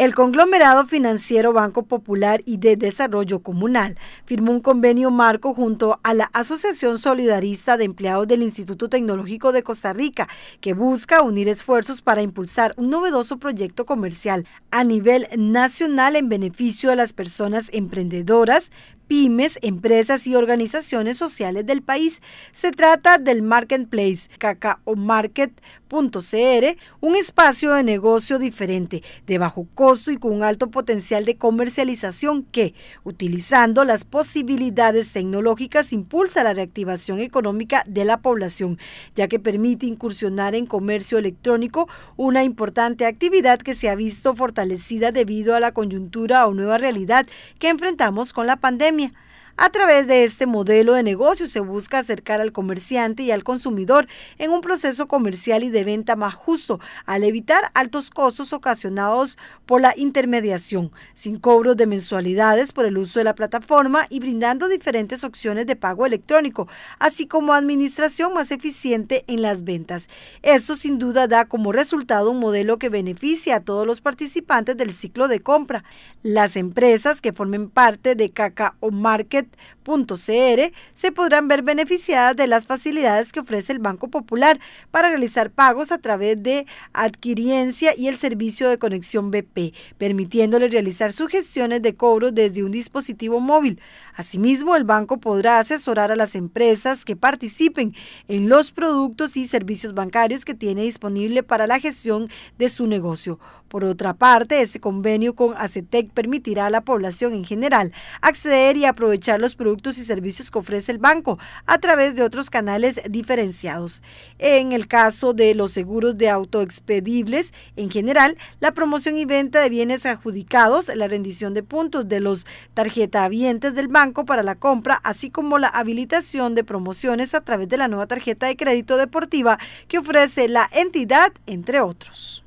El conglomerado financiero Banco Popular y de Desarrollo Comunal firmó un convenio marco junto a la Asociación Solidarista de Empleados del Instituto Tecnológico de Costa Rica, que busca unir esfuerzos para impulsar un novedoso proyecto comercial a nivel nacional en beneficio de las personas emprendedoras, pymes, empresas y organizaciones sociales del país. Se trata del Marketplace, market.cr, un espacio de negocio diferente, de bajo costo y con un alto potencial de comercialización que, utilizando las posibilidades tecnológicas, impulsa la reactivación económica de la población, ya que permite incursionar en comercio electrónico, una importante actividad que se ha visto fortalecida debido a la coyuntura o nueva realidad que enfrentamos con la pandemia. 面，A través de este modelo de negocio se busca acercar al comerciante y al consumidor en un proceso comercial y de venta más justo, al evitar altos costos ocasionados por la intermediación, sin cobros de mensualidades por el uso de la plataforma y brindando diferentes opciones de pago electrónico, así como administración más eficiente en las ventas. Esto sin duda da como resultado un modelo que beneficia a todos los participantes del ciclo de compra. Las empresas que formen parte de o Market .cr se podrán ver beneficiadas de las facilidades que ofrece el Banco Popular para realizar pagos a través de adquiriencia y el servicio de conexión BP, permitiéndole realizar sugestiones de cobro desde un dispositivo móvil. Asimismo, el banco podrá asesorar a las empresas que participen en los productos y servicios bancarios que tiene disponible para la gestión de su negocio. Por otra parte, este convenio con ACETEC permitirá a la población en general acceder y aprovechar los productos y servicios que ofrece el banco a través de otros canales diferenciados. En el caso de los seguros de autoexpedibles, en general, la promoción y venta de bienes adjudicados, la rendición de puntos de los tarjetavientes del banco para la compra, así como la habilitación de promociones a través de la nueva tarjeta de crédito deportiva que ofrece la entidad, entre otros.